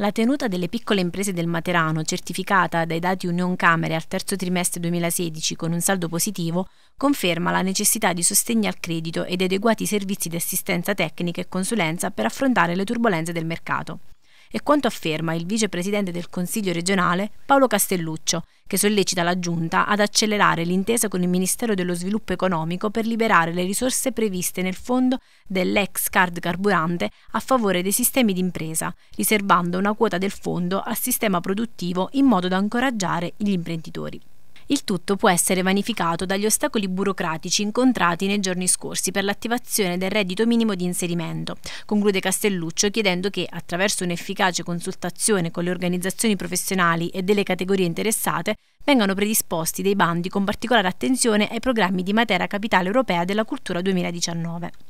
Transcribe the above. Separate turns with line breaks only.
La tenuta delle piccole imprese del Materano, certificata dai dati Union Camere al terzo trimestre 2016 con un saldo positivo, conferma la necessità di sostegno al credito ed adeguati servizi di assistenza tecnica e consulenza per affrontare le turbulenze del mercato. È quanto afferma il vicepresidente del Consiglio regionale Paolo Castelluccio, che sollecita la Giunta ad accelerare l'intesa con il Ministero dello Sviluppo Economico per liberare le risorse previste nel fondo dell'ex card carburante a favore dei sistemi d'impresa, riservando una quota del fondo al sistema produttivo in modo da incoraggiare gli imprenditori. Il tutto può essere vanificato dagli ostacoli burocratici incontrati nei giorni scorsi per l'attivazione del reddito minimo di inserimento. Conclude Castelluccio chiedendo che, attraverso un'efficace consultazione con le organizzazioni professionali e delle categorie interessate, vengano predisposti dei bandi con particolare attenzione ai programmi di Matera capitale europea della cultura 2019.